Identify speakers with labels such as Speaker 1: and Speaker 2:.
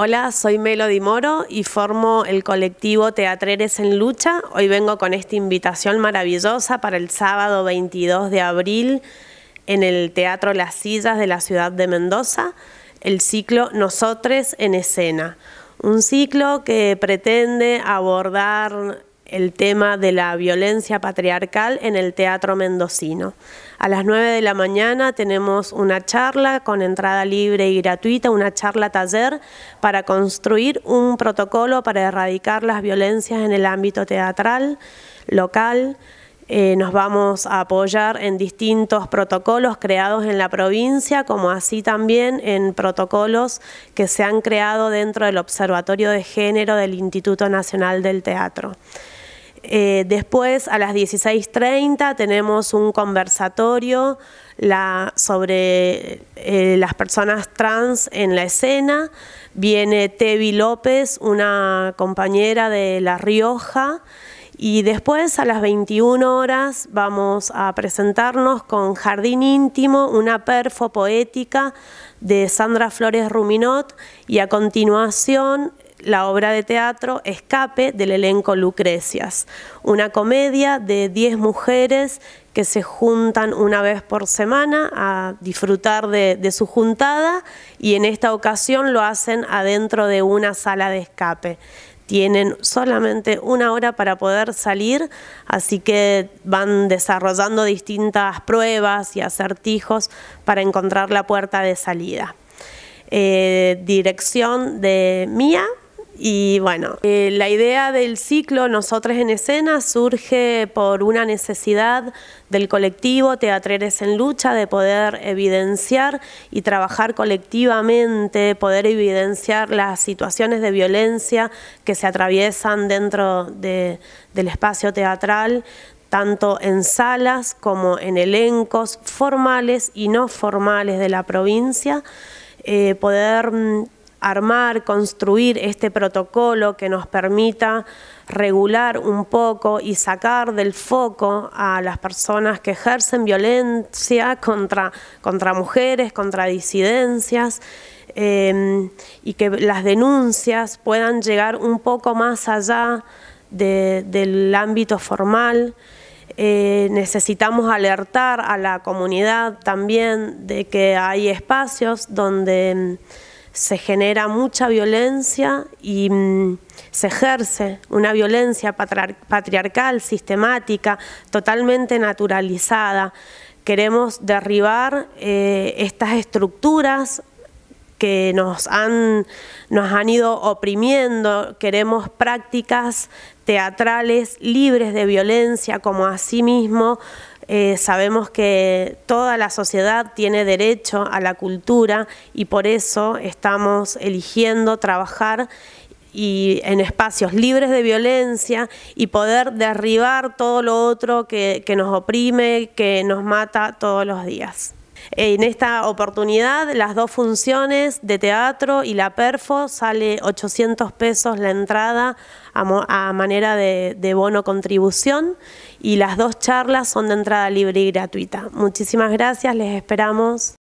Speaker 1: Hola, soy Melody Moro y formo el colectivo Teatreres en Lucha. Hoy vengo con esta invitación maravillosa para el sábado 22 de abril en el Teatro Las Sillas de la ciudad de Mendoza, el ciclo Nosotres en Escena. Un ciclo que pretende abordar el tema de la violencia patriarcal en el Teatro Mendocino. A las 9 de la mañana tenemos una charla con entrada libre y gratuita, una charla taller para construir un protocolo para erradicar las violencias en el ámbito teatral, local, eh, nos vamos a apoyar en distintos protocolos creados en la provincia, como así también en protocolos que se han creado dentro del Observatorio de Género del Instituto Nacional del Teatro. Eh, después a las 16.30 tenemos un conversatorio sobre eh, las personas trans en la escena. Viene Tevi López, una compañera de La Rioja. Y después a las 21 horas vamos a presentarnos con Jardín Íntimo, una perfo poética de Sandra Flores Ruminot y a continuación la obra de teatro Escape del elenco Lucrecias, una comedia de 10 mujeres que se juntan una vez por semana a disfrutar de, su juntada y en esta ocasión lo hacen adentro de una sala de escape. Tienen solamente una hora para poder salir, así que van desarrollando distintas pruebas y acertijos para encontrar la puerta de salida. Eh, dirección de Mía, y bueno, eh, la idea del ciclo Nosotras en Escena surge por una necesidad del colectivo Teatreres en Lucha de poder evidenciar y trabajar colectivamente, poder evidenciar las situaciones de violencia que se atraviesan dentro de, del espacio teatral, tanto en salas como en elencos formales y no formales de la provincia, eh, poder mm, armar, construir este protocolo que nos permita regular un poco y sacar del foco a las personas que ejercen violencia contra, contra mujeres, contra disidencias, em, y que las denuncias puedan llegar un poco más allá del ámbito formal. Eh, necesitamos alertar a la comunidad también de que hay espacios donde em, se genera mucha violencia y mm, se ejerce una violencia patriarcal, sistemática, totalmente naturalizada. Queremos derribar eh, estas estructuras que nos han, nos han ido oprimiendo, queremos prácticas teatrales libres de violencia, como asimismo eh, sabemos que toda la sociedad tiene derecho a la cultura y por eso estamos eligiendo trabajar y en espacios libres de violencia y poder derribar todo lo otro que, que nos oprime, que nos mata todos los días. En esta oportunidad, las dos funciones de teatro y la perfo sale 800 pesos la entrada a, manera de, bono contribución y las dos charlas son de entrada libre y gratuita. Muchísimas gracias, les esperamos.